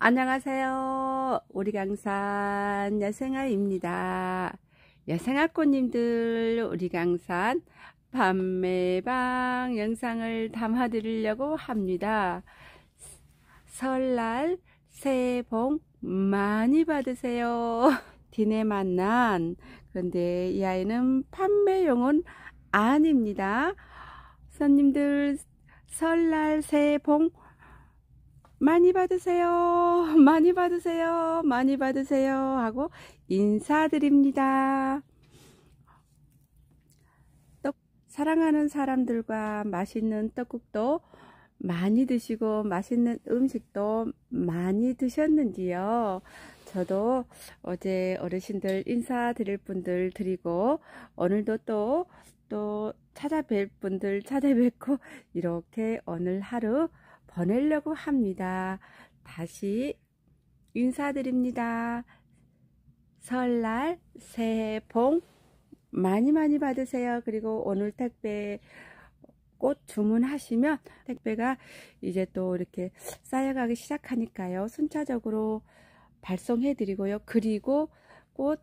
안녕하세요. 우리 강산 야생아입니다. 야생아 꽃님들 우리 강산 밤매방 영상을 담아드리려고 합니다. 설날 새해 복 많이 받으세요. 디네 만난 그런데 이 아이는 판매용은 아닙니다. 손님들 설날 새해 복 많이 받으세요. 많이 받으세요. 많이 받으세요. 하고 인사드립니다. 떡, 사랑하는 사람들과 맛있는 떡국도 많이 드시고 맛있는 음식도 많이 드셨는지요. 저도 어제 어르신들 인사드릴 분들 드리고 오늘도 또또 또 찾아뵐 분들 찾아뵙고 이렇게 오늘 하루 보내려고 합니다. 다시 인사드립니다. 설날 새해 복 많이 많이 받으세요. 그리고 오늘 택배 꽃 주문하시면 택배가 이제 또 이렇게 쌓여가기 시작하니까요. 순차적으로 발송해 드리고요. 그리고 꽃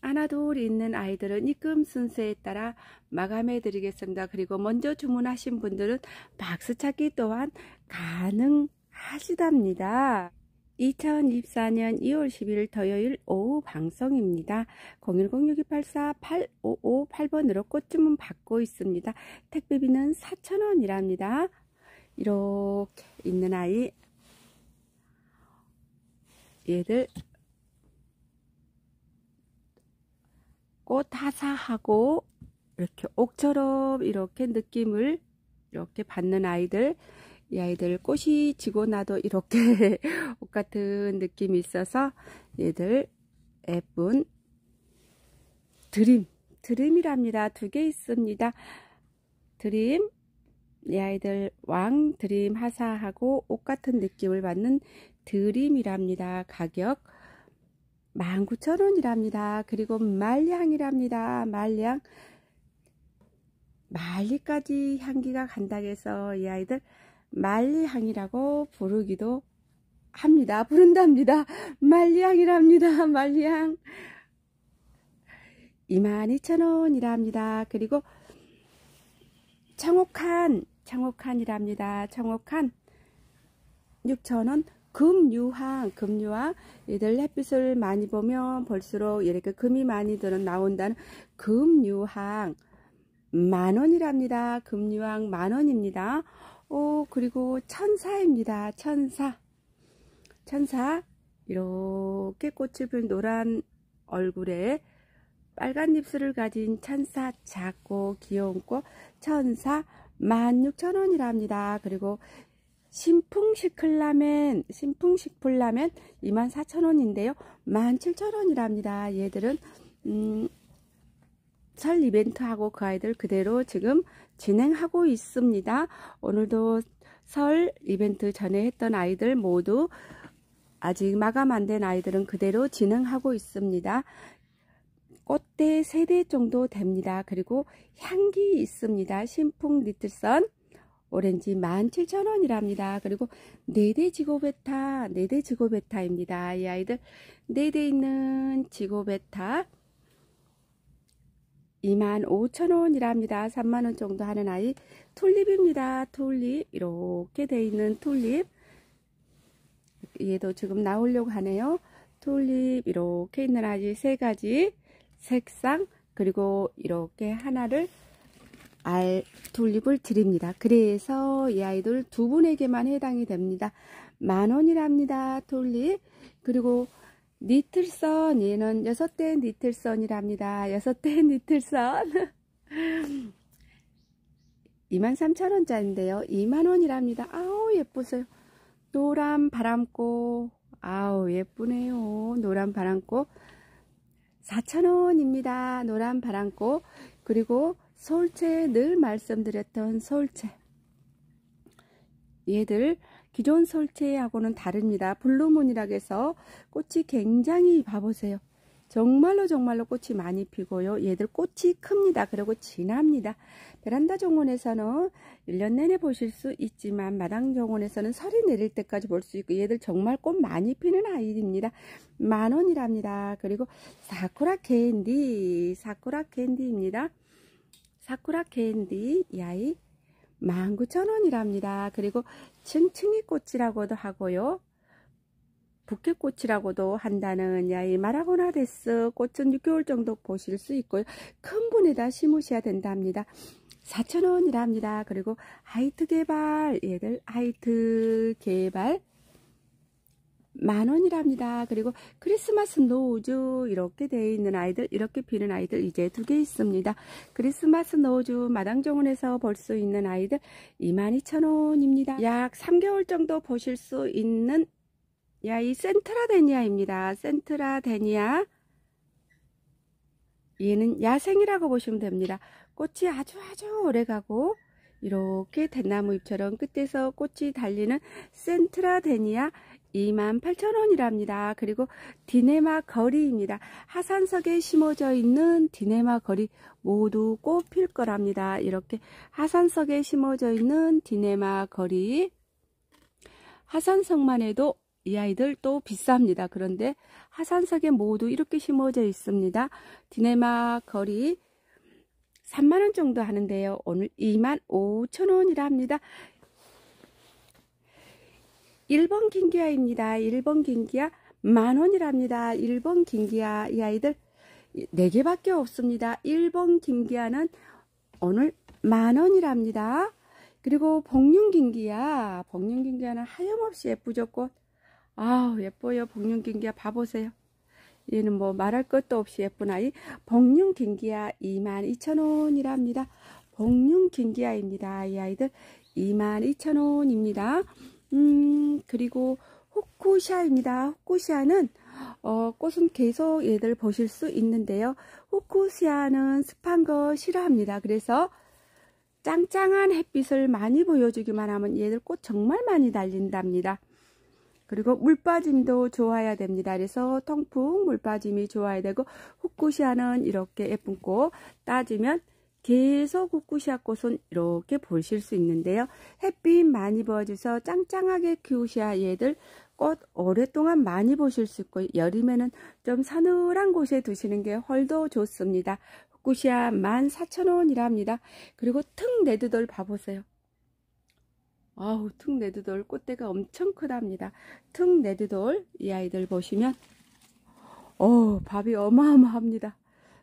아나돌 있는 아이들은 입금 순서에 따라 마감해 드리겠습니다. 그리고 먼저 주문하신 분들은 박스 찾기 또한 가능하시답니다. 2024년 2월 1 1일 토요일 오후 방송입니다. 0106284-8558번으로 꽃주문 받고 있습니다. 택배비는 4,000원이랍니다. 이렇게 있는 아이 얘들 꽃드사하고 이렇게 옥처럼 이렇게 느낌을 이렇게 받는 아이들 이 아이들 꽃이 지고 나도 이렇게 옷 같은 느낌이 있어서 얘들 예쁜 드림 드림이랍니다 두 개 있습니다 드림 이 아이들 왕 드림 하사하고 옷 같은 느낌을 받는 드림이랍니다 가격 19,000원이랍니다. 그리고 말량이랍니다. 말량 말리까지 향기가 간다고 해서 이 아이들 말리향이라고 부르기도 합니다. 부른답니다. 말리향이랍니다. 말리향 22,000원이랍니다. 그리고 청옥한 청옥한이랍니다. 청옥한 6,000원 금유황, 금유황 얘들 햇빛을 많이 보면 볼수록 이렇게 금이 많이 들어 나온다는 금유황 만원이랍니다. 금유황 만원입니다. 오 그리고 천사입니다. 천사 천사 이렇게 꽃을 핀 노란 얼굴에 빨간 입술을 가진 천사 작고 귀여운 꽃 천사 만육천원이랍니다 그리고 신풍식 플 라멘, 신풍식 플라면 24,000원인데요. 17,000원이랍니다. 얘들은 음, 설 이벤트하고 그 아이들 그대로 지금 진행하고 있습니다. 오늘도 설 이벤트 전에 했던 아이들 모두 아직 마감 안 된 아이들은 그대로 진행하고 있습니다. 꽃대 3대 정도 됩니다. 그리고 향기 있습니다. 신풍 니틀선 오렌지 17,000원이랍니다. 그리고 4대 지고베타, 4대 지고베타입니다. 이 아이들 4대 있는 지고베타 25,000원이랍니다. 3만원 정도 하는 아이 툴립입니다. 툴립 이렇게 돼 있는 툴립 얘도 지금 나오려고 하네요. 툴립 이렇게 있는 아이 세 가지 색상 그리고 이렇게 하나를 알 돌립을 드립니다. 그래서 이 아이돌 두 분에게만 해당이 됩니다. 만원이랍니다. 돌립 그리고 니틀선 얘는 여섯 대 니틀선이랍니다. 여섯 대 니틀선 23,000원짜리인데요. 2만원이랍니다. 아우 예쁘세요. 노란 바람꽃 아우 예쁘네요. 노란 바람꽃 4,000원입니다. 노란 바람꽃 그리고 서울채 늘 말씀드렸던 서울채 얘들 기존 설치하고는 다릅니다. 블루문이라고 해서 꽃이 굉장히 봐보세요. 정말로 정말로 꽃이 많이 피고요. 얘들 꽃이 큽니다. 그리고 진합니다. 베란다 정원에서는 1년 내내 보실 수 있지만 마당 정원에서는 설이 내릴 때까지 볼 수 있고 얘들 정말 꽃 많이 피는 아이입니다. 만원이랍니다. 그리고 사쿠라 캔디, 사쿠라 캔디입니다. 사쿠라 캔디 야이 19,000원이랍니다. 그리고 층층이꽃이라고도 하고요. 부케꽃이라고도 한다는 야이 마라고나 데스 꽃은 6개월 정도 보실 수 있고요. 큰 분에다 심으셔야 된답니다. 4,000원이랍니다. 그리고 하이트 개발 얘들 하이트 개발 만원이랍니다. 그리고 크리스마스 노우즈 이렇게 되어 있는 아이들 이렇게 피는 아이들 이제 두 개 있습니다. 크리스마스 노우즈 마당정원에서 볼 수 있는 아이들 22,000원입니다. 약 3개월 정도 보실 수 있는 야이 센트라데니아입니다. 센트라데니아 얘는 야생이라고 보시면 됩니다. 꽃이 아주 아주 오래가고 이렇게 대나무 잎처럼 끝에서 꽃이 달리는 센트라데니아 28,000원이랍니다. 그리고 디네마 거리입니다. 하산석에 심어져 있는 디네마 거리 모두 꽃필 거랍니다. 이렇게 하산석에 심어져 있는 디네마 거리 하산석만 해도 이 아이들 또 비쌉니다. 그런데 하산석에 모두 이렇게 심어져 있습니다. 디네마 거리 3만원 정도 하는데요. 오늘 2 5 0 0 0원이랍니다 1번 긴기야입니다. 1번 긴기야 만원이랍니다. 1번 긴기야 이 아이들 4개밖에 없습니다. 1번 긴기야는 오늘 만원이랍니다. 그리고 복륜긴기야 복륜긴기야는 하염없이 예쁘죠 꽃 아우 예뻐요 복륜긴기야 봐보세요 얘는 뭐 말할 것도 없이 예쁜 아이 복륜긴기야 22,000원이랍니다 복륜긴기야입니다 이 아이들 22,000원입니다 음, 그리고 호쿠시아입니다. 호쿠시아는 어, 꽃은 계속 얘들 보실 수 있는데요. 호쿠시아는 습한 거 싫어합니다. 그래서 짱짱한 햇빛을 많이 보여주기만 하면 얘들 꽃 정말 많이 달린답니다. 그리고 물빠짐도 좋아야 됩니다. 그래서 통풍 물빠짐이 좋아야 되고 호쿠시아는 이렇게 예쁜 꽃 따지면 계속 후쿠시아 꽃은 이렇게 보실 수 있는데요. 햇빛 많이 보어줘서 짱짱하게 키우시아 얘들 꽃 오랫동안 많이 보실 수 있고 여름에는 좀서늘한 곳에 두시는 게훨도 좋습니다. 후쿠시아 14,000원이랍니다. 그리고 퉁 네드돌 봐보세요. 아우 특 네드돌 꽃대가 엄청 크답니다. 퉁 네드돌 이 아이들 보시면 어 밥이 어마어마합니다.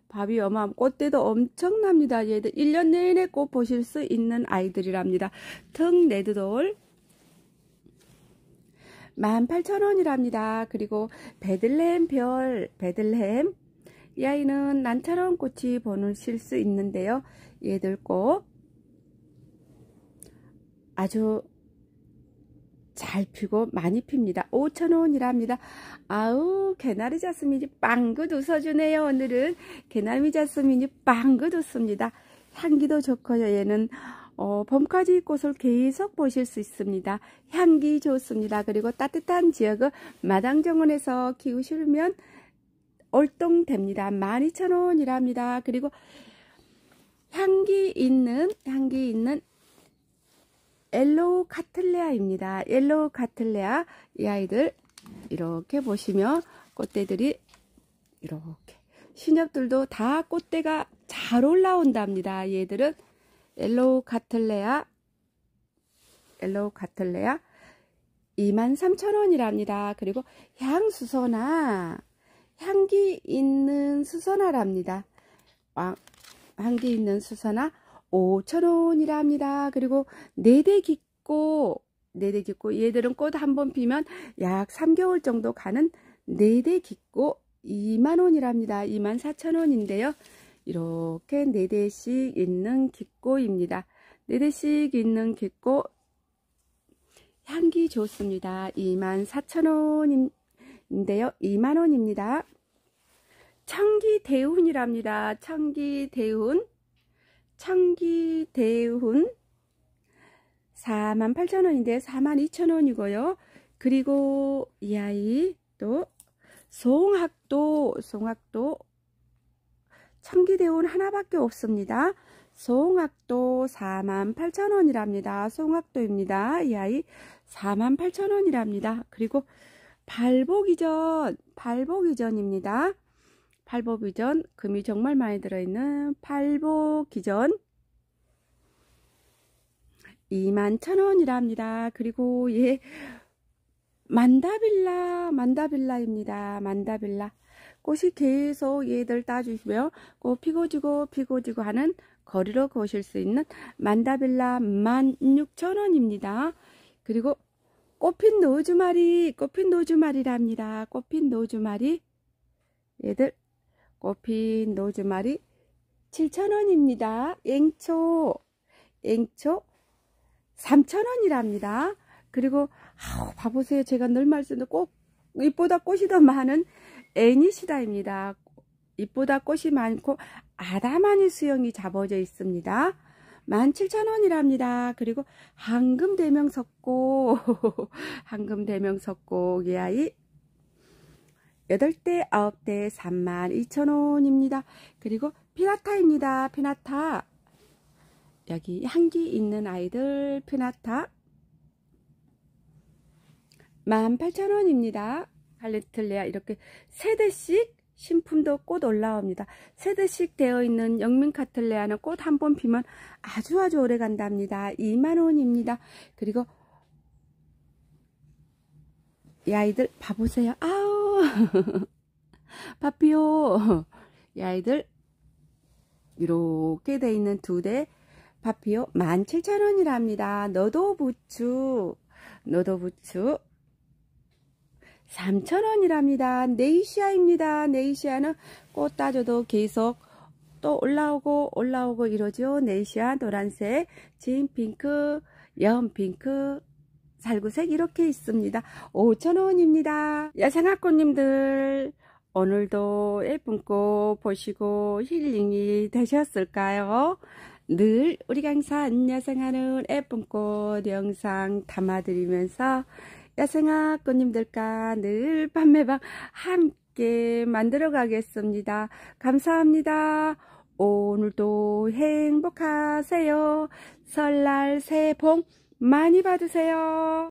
밥이 어마어마 꽃대도 엄청납니다. 얘들 1년 내내 꽃 보실 수 있는 아이들이랍니다. 등 레드돌 18,000원이랍니다. 그리고 베들레헴 별 베들레헴 이 아이는 난처럼 꽃이 보실 수 있는데요. 얘들 꽃 아주 잘 피고 많이 핍니다. 5천원이랍니다. 아우 개나리 자스민이 빵긋 웃어주네요. 오늘은 개나리 자스민이 빵긋 웃습니다. 향기도 좋고요. 얘는 어, 봄까지 꽃을 계속 보실 수 있습니다. 향기 좋습니다. 그리고 따뜻한 지역은 마당 정원에서 키우시면 얼똥됩니다. 12,000원이랍니다. 그리고 향기 있는 향기 있는 엘로우 카틀레아입니다. 엘로우 카틀레아 이 아이들 이렇게 보시면 꽃대들이 이렇게 신엽들도 다 꽃대가 잘 올라온답니다. 얘들은 엘로우 카틀레아 엘로우 카틀레아 23,000원이랍니다. 그리고 향수선화 향기 있는 수선화랍니다. 향기 있는 수선화 5천원이라 합니다. 그리고 4대 깊고 4대 깊고 얘들은 꽃 한번 피면 약 3개월 정도 가는 4대 깊고 2만원이랍니다. 2만 4천원인데요. 이렇게 4대씩 있는 깊고입니다. 4대씩 있는 깊고 향기 좋습니다. 2만 4천원인데요. 2만원입니다. 청기대운이랍니다. 청기대운 창기 대훈 48,000원인데 42,000원이고요. 그리고 이 아이 또 송학도 송학도 창기 대운 하나밖에 없습니다. 송학도 48,000원이랍니다. 송학도입니다. 이 아이 48,000원이랍니다. 그리고 발복 이전 발복 이전입니다. 팔보비전 금이 정말 많이 들어있는 팔보기전 21,000원이랍니다. 그리고 예 만다빌라 만다빌라입니다. 만다빌라 꽃이 계속 얘들 예, 따주시고요. 꽃 피고 지고 피고 지고 하는 거리로 거실 수 있는 만다빌라 16,000원입니다. 그리고 꽃핀 노주마리 꽃핀 노주마리랍니다. 꽃핀 노주마리 얘들 꽃핀 노즈마리 7,000원입니다. 앵초, 앵초 3,000원이랍니다. 그리고 아우 봐보세요. 제가 늘 말씀드린 꽃, 잎보다 꽃이 더 많은 애니시다입니다. 잎보다 꽃이 많고 아담하니 수영이 잡아져 있습니다. 17,000원이랍니다. 그리고 황금대명석고황금대명석고이 아이 8대, 9대 32,000원입니다. 그리고 피나타입니다. 피나타. 여기 향기 있는 아이들 피나타. 18,000원입니다. 할리틀레아 이렇게 세대씩 신품도 꽃 올라옵니다. 세대씩 되어 있는 영민카틀레아는 꽃 한 번 피면 아주 아주 오래 간답니다. 2만원입니다. 그리고 이 아이들 봐보세요. 아우 파피오 이 아이들 이렇게 돼 있는 두 대 파피오 17,000원이랍니다. 너도 부추 너도 부추 3,000원이랍니다. 네이시아입니다. 네이시아는 꽃따져도 계속 또 올라오고 올라오고 이러죠. 네이시아 노란색, 진 핑크, 연 핑크, 살구색 이렇게 있습니다. 5천원입니다 야생화꽃님들 오늘도 예쁜 꽃 보시고 힐링이 되셨을까요? 늘우리강 항상 야생하는 예쁜 꽃 영상 담아드리면서 야생화 꽃님들과 늘 밤매방 함께 만들어 가겠습니다. 감사합니다. 오늘도 행복하세요. 설날 새해 복 많이 받으세요.